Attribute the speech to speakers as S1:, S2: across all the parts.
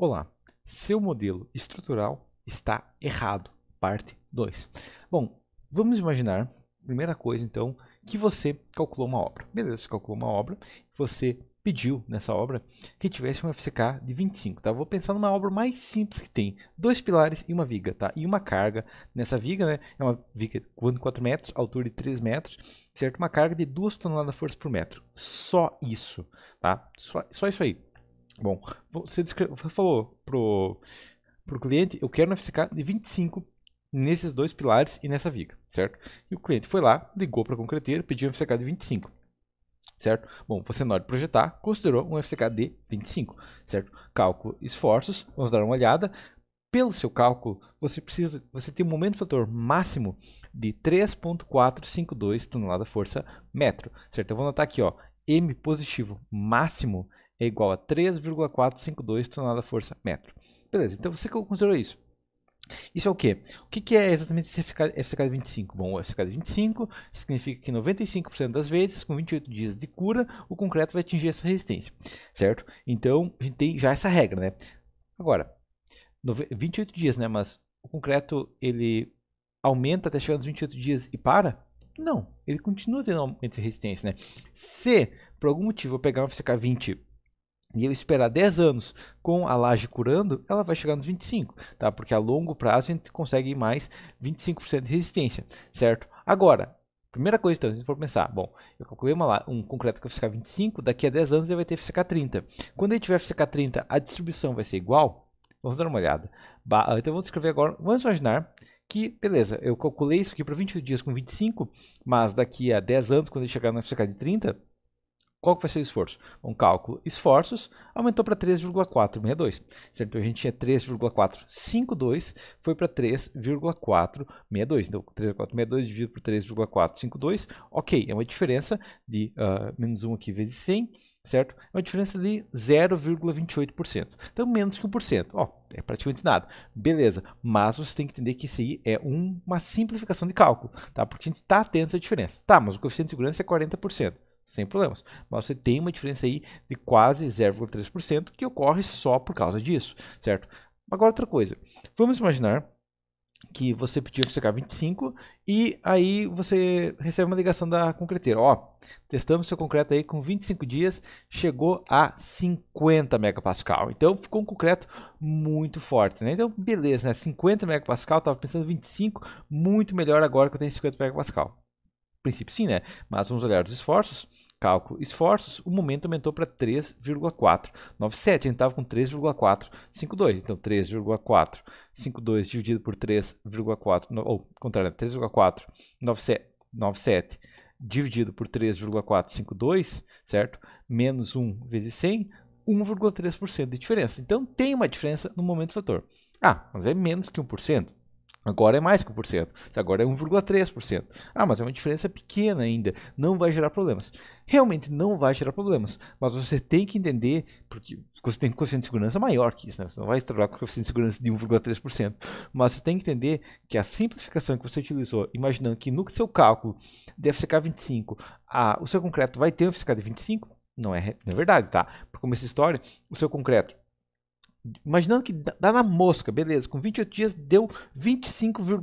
S1: Olá, seu modelo estrutural está errado. Parte 2. Bom, vamos imaginar, primeira coisa então, que você calculou uma obra. Beleza, você calculou uma obra, você pediu nessa obra que tivesse um FCK de 25, tá? Vou pensar numa obra mais simples que tem, dois pilares e uma viga, tá? E uma carga nessa viga, né? É uma viga de 4 metros, altura de 3 metros, certo? Uma carga de 2 toneladas de força por metro. Só isso, tá? Só, só isso aí. Bom, você, falou pro, pro cliente, eu quero um FCK de 25 nesses dois pilares e nessa viga, certo? E o cliente foi lá, ligou para a pediu um FCK de 25, certo? Bom, você na hora de projetar, considerou um FCK de 25, certo? Cálculo esforços, vamos dar uma olhada. Pelo seu cálculo, você precisa, você tem um momento fator máximo de 3.452 tonelada força metro, certo? Eu vou anotar aqui, ó, M positivo máximo é igual a 3,452 tonelada-força metro. Beleza, então você considerou isso. Isso é o que? O que, que é exatamente esse FCK25? Bom, o FCK25 significa que 95% das vezes, com 28 dias de cura, o concreto vai atingir essa resistência, certo? Então, a gente tem já essa regra, né? Agora, 28 dias, né? Mas o concreto, ele aumenta até chegar nos 28 dias e para? Não, ele continua tendo aumento de resistência, né? Se, por algum motivo, eu pegar um FCK20 e eu esperar 10 anos com a laje curando, ela vai chegar nos 25, tá? Porque a longo prazo a gente consegue mais 25% de resistência, certo? Agora, primeira coisa então, a gente for pensar, bom, eu calculei uma, um concreto que vai ficar 25, daqui a 10 anos ele vai ter FCK 30. Quando ele tiver FCK 30, a distribuição vai ser igual? Vamos dar uma olhada. Ba ah, então vamos escrever agora, vamos imaginar que, beleza, eu calculei isso aqui para 20 dias com 25, mas daqui a 10 anos, quando ele chegar no FCK de 30, qual que vai ser o esforço? Um cálculo esforços aumentou para 3,462, certo? A gente tinha 3,452, foi para 3,462. Então, 3,462 dividido por 3,452, ok, é uma diferença de uh, menos 1 aqui vezes 100, certo? É uma diferença de 0,28%. Então, menos que 1%. Ó, é praticamente nada. Beleza, mas você tem que entender que isso aí é um, uma simplificação de cálculo, tá? Porque a gente está atento a essa diferença. Tá, mas o coeficiente de segurança é 40% sem problemas. Mas você tem uma diferença aí de quase 0,3% que ocorre só por causa disso, certo? Agora outra coisa, vamos imaginar que você pediu para chegar 25 e aí você recebe uma ligação da concreteira. Ó, testamos seu concreto aí com 25 dias, chegou a 50 megapascal. Então ficou um concreto muito forte, né? Então beleza, né? 50 megapascal, estava pensando 25, muito melhor agora que eu tenho 50 megapascal. No princípio sim, né? Mas vamos olhar os esforços. Cálculo esforços, o momento aumentou para 3,497. A gente estava com 3,452. Então, 3,452 dividido por 3,4... Ou, contrário, 3,497 dividido por 3,452, certo? Menos 1 vezes 100, 1,3% de diferença. Então, tem uma diferença no momento fator. Ah, mas é menos que 1%. Agora é mais que 1%, agora é 1,3%. Ah, mas é uma diferença pequena ainda, não vai gerar problemas. Realmente não vai gerar problemas, mas você tem que entender, porque você tem um coeficiente de segurança maior que isso, né? você não vai trabalhar com um coeficiente de segurança de 1,3%, mas você tem que entender que a simplificação que você utilizou, imaginando que no seu cálculo de FCK25, a, o seu concreto vai ter um FCK de 25, não é, não é verdade, tá? Porque como essa história, o seu concreto Imaginando que dá na mosca, beleza. Com 28 dias deu 25,000.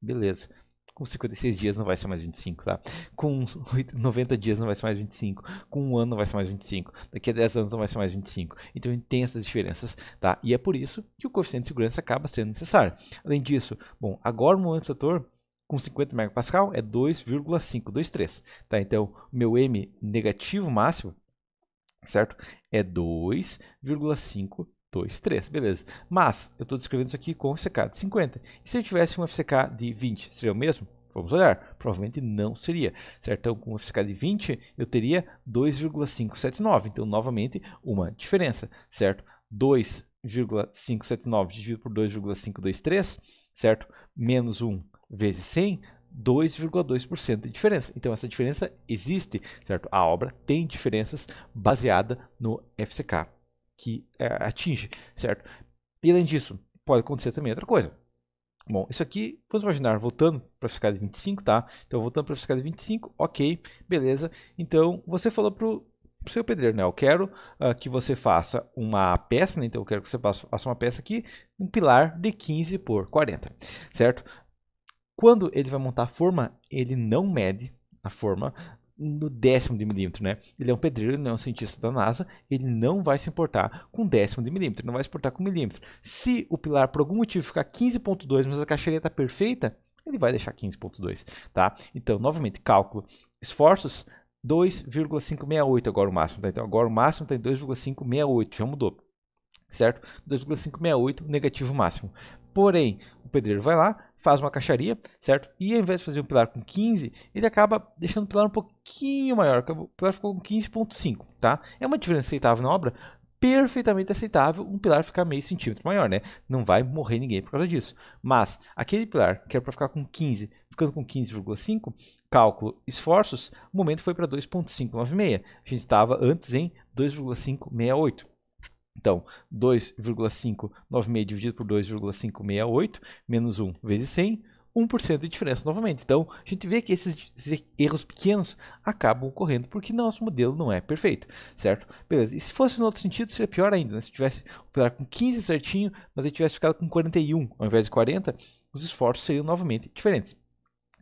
S1: Beleza. Com 56 dias não vai ser mais 25, tá? Com 90 dias não vai ser mais 25. Com um ano não vai ser mais 25. Daqui a 10 anos não vai ser mais 25. Então a gente tem essas diferenças, tá? E é por isso que o coeficiente de segurança acaba sendo necessário. Além disso, bom, agora o momento fator com 50 megapascal é 2,523, tá? Então, meu M negativo máximo, certo? é 2,523, beleza. Mas eu estou descrevendo isso aqui com o FCK de 50. E se eu tivesse um FCK de 20, seria o mesmo? Vamos olhar, provavelmente não seria, certo? Então, com um FCK de 20, eu teria 2,579, então novamente uma diferença, certo? 2,579 dividido por 2,523, certo? Menos 1 vezes 100 2,2% de diferença. Então essa diferença existe, certo? A obra tem diferenças baseada no FCK que é, atinge, certo? E além disso, pode acontecer também outra coisa. Bom, isso aqui, vamos imaginar, voltando para a fiscal de 25, tá? Então, voltando para a fiscal de 25, ok, beleza. Então, você falou para o seu pedreiro, né? Eu quero uh, que você faça uma peça, né? Então, eu quero que você faça uma peça aqui, um pilar de 15 por 40, certo? Quando ele vai montar a forma, ele não mede a forma no décimo de milímetro, né? Ele é um pedreiro, ele não é um cientista da NASA, ele não vai se importar com décimo de milímetro, não vai se importar com milímetro. Se o pilar por algum motivo ficar 15.2, mas a caixaria está perfeita, ele vai deixar 15.2, tá? Então, novamente, cálculo, esforços, 2,568 agora o máximo, tá? Então, agora o máximo está em 2,568, já mudou, certo? 2,568, negativo máximo. Porém, o pedreiro vai lá, faz uma caixaria, certo? E ao invés de fazer um pilar com 15, ele acaba deixando o pilar um pouquinho maior. O pilar ficou com 15.5, tá? É uma diferença aceitável na obra, perfeitamente aceitável um pilar ficar meio centímetro maior, né? Não vai morrer ninguém por causa disso. Mas aquele pilar que era para ficar com 15, ficando com 15,5, cálculo esforços, o momento foi para 2,596. A gente estava antes em 2,568. Então, 2,596 dividido por 2,568 menos 1 vezes 100, 1% de diferença novamente. Então, a gente vê que esses, erros pequenos acabam ocorrendo porque nosso modelo não é perfeito, certo? Beleza, e se fosse no outro sentido, seria pior ainda, né? Se tivesse operado com 15 certinho, mas ele tivesse ficado com 41 ao invés de 40, os esforços seriam novamente diferentes.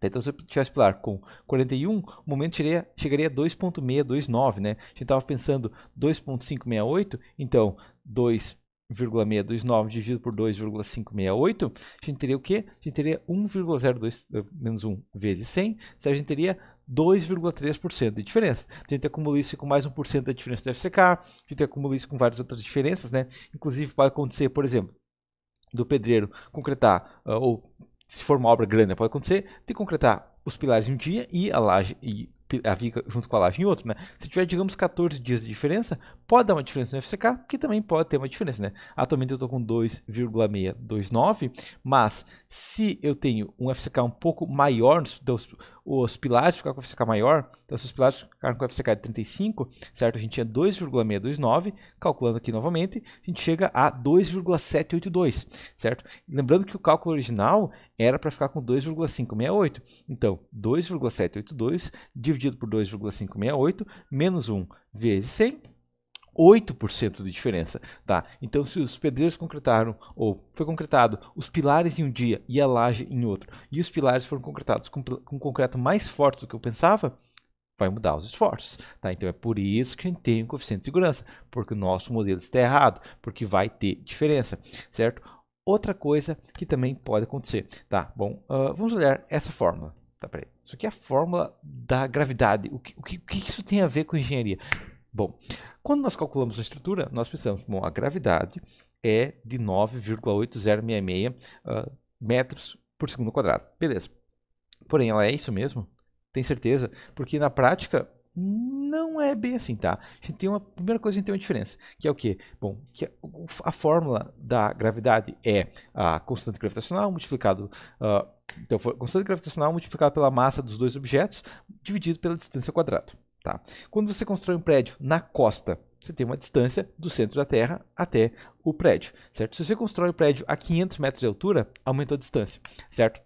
S1: Então, se eu tivesse pular com 41, o momento chegaria, chegaria a 2.629, né? A gente estava pensando 2.568, então 2,629 dividido por 2,568, a gente teria o quê? A gente teria 1,02 eh, menos 1 vezes 100, então a gente teria 2,3% de diferença. A gente acumula isso com mais 1% da diferença do FCK, a gente acumula isso com várias outras diferenças, né? Inclusive pode acontecer, por exemplo, do pedreiro concretar uh, ou se for uma obra grande, pode acontecer, de concretar os pilares em um dia e a laje e a viga junto com a laje em outro, né? Se tiver, digamos, 14 dias de diferença, Pode dar uma diferença no FCK, que também pode ter uma diferença, né? Atualmente eu estou com 2,629, mas se eu tenho um FCK um pouco maior, os, os pilares ficar com o FCK maior, então se os pilares ficaram com o FCK de 35, certo? A gente tinha 2,629, calculando aqui novamente, a gente chega a 2,782, certo? Lembrando que o cálculo original era para ficar com 2,568. Então, 2,782 dividido por 2,568 menos 1 vezes 100 8% de diferença, tá? Então, se os pedreiros concretaram ou foi concretado os pilares em um dia e a laje em outro, e os pilares foram concretados com, com concreto mais forte do que eu pensava, vai mudar os esforços, tá? Então é por isso que a gente tem um coeficiente de segurança, porque o nosso modelo está errado, porque vai ter diferença, certo? Outra coisa que também pode acontecer, tá? Bom, uh, vamos olhar essa fórmula, tá? Peraí. Isso aqui é a fórmula da gravidade. O que, o que, o que isso tem a ver com engenharia? Bom, quando nós calculamos a estrutura, nós pensamos, bom, a gravidade é de 9,8066 uh, ah, metros por segundo quadrado. Beleza. Porém, ela é isso mesmo? Tem certeza? Porque na prática não é bem assim, tá? A gente tem uma primeira coisa, a gente tem uma diferença, que é o quê? Bom, que a, fórmula da gravidade é a constante gravitacional multiplicado uh, então, constante gravitacional multiplicado pela massa dos dois objetos dividido pela distância ao quadrado. Tá? Quando você constrói um prédio na costa, você tem uma distância do centro da Terra até o prédio, certo? Se você constrói um prédio a 500 metros de altura, aumentou a distância, certo?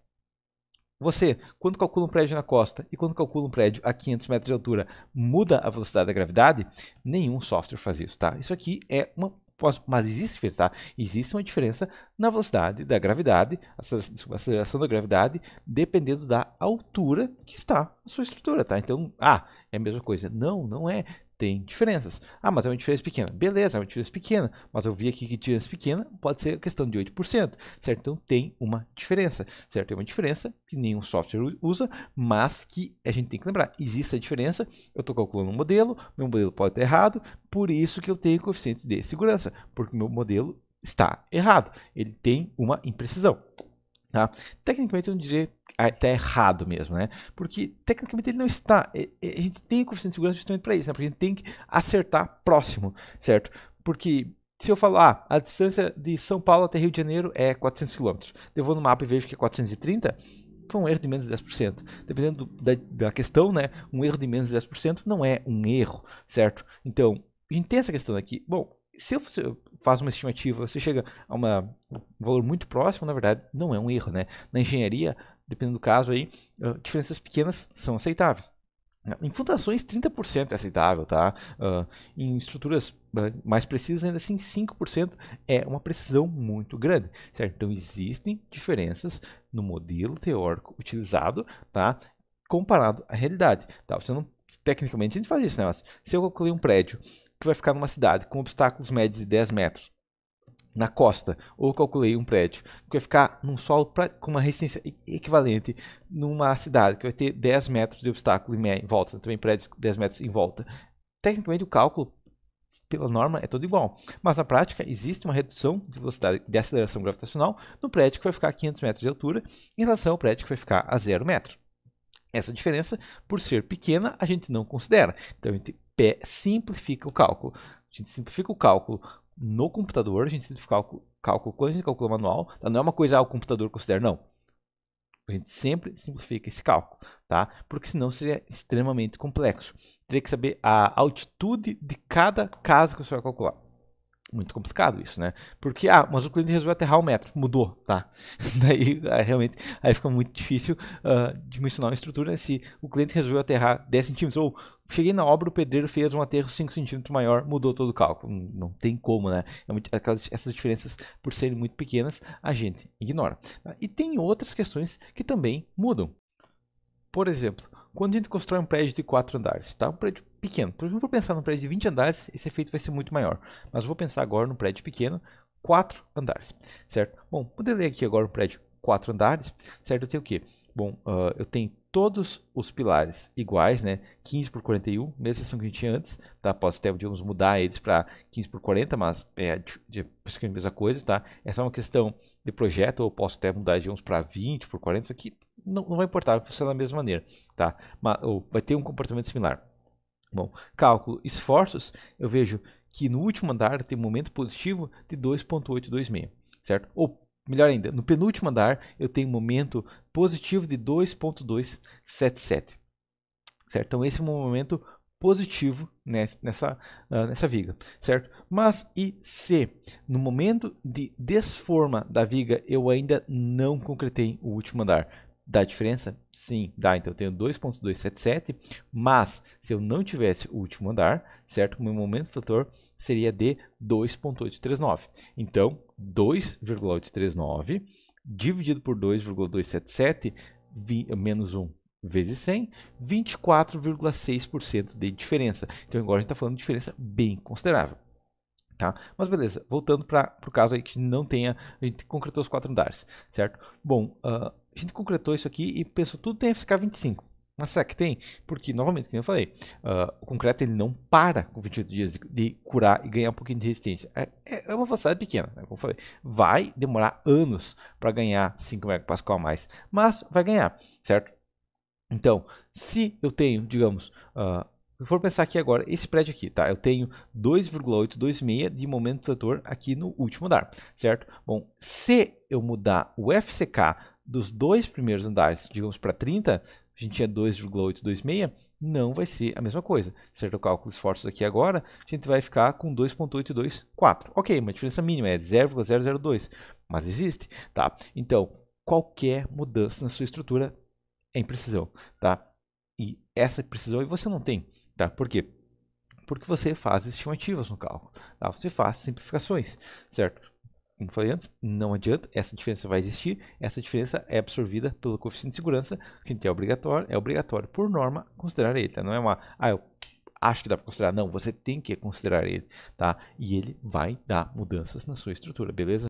S1: Você, quando calcula um prédio na costa e quando calcula um prédio a 500 metros de altura, muda a velocidade da gravidade? Nenhum software faz isso, tá? Isso aqui é uma... Mas existe, tá? Existe uma diferença na velocidade da gravidade, a aceleração da gravidade, dependendo da altura que está a sua estrutura, tá? Então, ah, é a mesma coisa. Não, não é. Tem diferenças. Ah, mas é uma diferença pequena. Beleza, é uma diferença pequena. Mas eu vi aqui que diferença pequena pode ser questão de 8%, certo? Então tem uma diferença, certo? Tem é uma diferença que nenhum software usa, mas que a gente tem que lembrar. Existe a diferença, eu estou calculando um modelo, meu modelo pode estar errado, por isso que eu tenho coeficiente de segurança, porque meu modelo está errado. Ele tem uma imprecisão. Tá? Tecnicamente, eu não diria até errado mesmo, né? Porque tecnicamente ele não está. A gente tem o coeficiente de segurança justamente para isso, né? Porque a gente tem que acertar próximo, certo? Porque se eu falar, ah, a distância de São Paulo até Rio de Janeiro é 400 km, eu vou no mapa e vejo que é 430, foi um erro de menos de 10%. Dependendo da, da questão, né? Um erro de menos de 10% não é um erro, certo? Então, a gente tem essa questão aqui. Bom, se você faz uma estimativa, você chega a uma, um valor muito próximo, na verdade, não é um erro, né? Na engenharia, dependendo do caso aí, ah, diferenças pequenas são aceitáveis. Em fundações, 30% é aceitável, tá? Uh, em estruturas ah, mais precisas, ainda assim, 5% é uma precisão muito grande, certo? Então, existem diferenças no modelo teórico utilizado, tá? Comparado à realidade, tá? Você não, tecnicamente, a gente faz isso, né? Mas se eu calculei um prédio que vai ficar numa cidade com obstáculos médios de 10 metros na costa, ou calculei um prédio que vai ficar num solo pra, com uma resistência equivalente numa cidade que vai ter 10 metros de obstáculo em volta, também prédios 10 metros em volta. Tecnicamente o cálculo pela norma é todo igual, mas na prática existe uma redução de velocidade de aceleração gravitacional no prédio que vai ficar a 500 metros de altura em relação ao prédio que vai ficar a 0 metro. Essa diferença, por ser pequena, a gente não considera. Então, a gente simplifica o cálculo. A gente simplifica o cálculo no computador, a gente simplifica o cálculo, quando a gente calcula manual, tá? não é uma coisa que ah, o computador considera, não. A gente sempre simplifica esse cálculo, tá? Porque senão seria extremamente complexo. Teria que saber a altitude de cada caso que você vai calcular. Muito complicado isso, né? Porque, ah, mas o cliente resolveu aterrar um metro, mudou, tá? Daí, ah, realmente, aí fica muito difícil uh, dimensionar uma estrutura né? se o cliente resolveu aterrar 10 centímetros ou Cheguei na obra, o pedreiro fez um aterro 5 centímetros maior, mudou todo o cálculo. Hum, não tem como, né? É essas diferenças, por serem muito pequenas, a gente ignora. Ah, e tem outras questões que também mudam. Por exemplo, quando a gente constrói um prédio de 4 andares, tá? um prédio pequeno. Por exemplo, vou pensar num prédio de 20 andares, esse efeito vai ser muito maior. Mas vou pensar agora num prédio pequeno, 4 andares, certo? Bom, ler aqui agora um prédio 4 andares, certo? Eu tenho o quê? Bom, uh, eu tenho todos os pilares iguais, né? 15 por 41, mesmo assim que a gente tinha antes, tá? Posso até, digamos, mudar eles para 15 por 40, mas é a mesma coisa, tá? Essa é uma questão de projeto, ou posso até mudar, de uns para 20 por 40, isso aqui não, não vai importar, vai funcionar da mesma maneira, tá? Mas, ou, vai ter um comportamento similar. Bom, cálculo esforços, eu vejo que no último andar tem um momento positivo de 2.826, certo? Ou Melhor ainda, no penúltimo andar eu tenho um momento positivo de 2.277. Certo? Então esse é um momento positivo nessa, ah, nessa viga, certo? Mas e se no momento de desforma da viga eu ainda não concretei o último andar? Dá diferença? Sim, dá. Então eu tenho 2.277, mas se eu não tivesse o último andar, certo? O meu momento fator seria de 2,839. Então, 2,839 dividido por 2,277 menos 1 vezes 100, 24,6% de diferença. Então agora a gente está falando de diferença bem considerável. Tá? Mas beleza, voltando para o caso aí que não tenha, a gente concretou os quatro andares, certo? Bom, uh, a gente concretou isso aqui e pensou tudo tem que ficar 25. Mas será que tem? Porque, novamente, como eu falei, uh, o concreto ele não para com 28 dias de, de curar e ganhar um pouquinho de resistência. É, é, é uma façada pequena, né? como eu falei. Vai demorar anos para ganhar 5 megapascal a mais, mas vai ganhar, certo? Então, se eu tenho, digamos, uh, eu for pensar aqui agora, esse prédio aqui, tá? Eu tenho 2,826 de momento trator aqui no último andar, certo? Bom, se eu mudar o FCK dos dois primeiros andares, digamos, para 30, a gente tinha 2,826, não vai ser a mesma coisa. Certo o cálculo esforços aqui agora, a gente vai ficar com 2,824. Ok, uma diferença mínima é 0,002, mas existe, tá? Então, qualquer mudança na sua estrutura é imprecisão, tá? E essa precisão aí você não tem, tá? Por quê? Porque você faz estimativas no cálculo, tá? Você faz simplificações, certo? como falei antes, não adianta, essa diferença vai existir, essa diferença é absorvida pelo coeficiente de segurança, que é obrigatório, é obrigatório por norma considerar ele, tá? Não é uma, ah, eu acho que dá para considerar, não, você tem que considerar ele, tá? E ele vai dar mudanças na sua estrutura, beleza?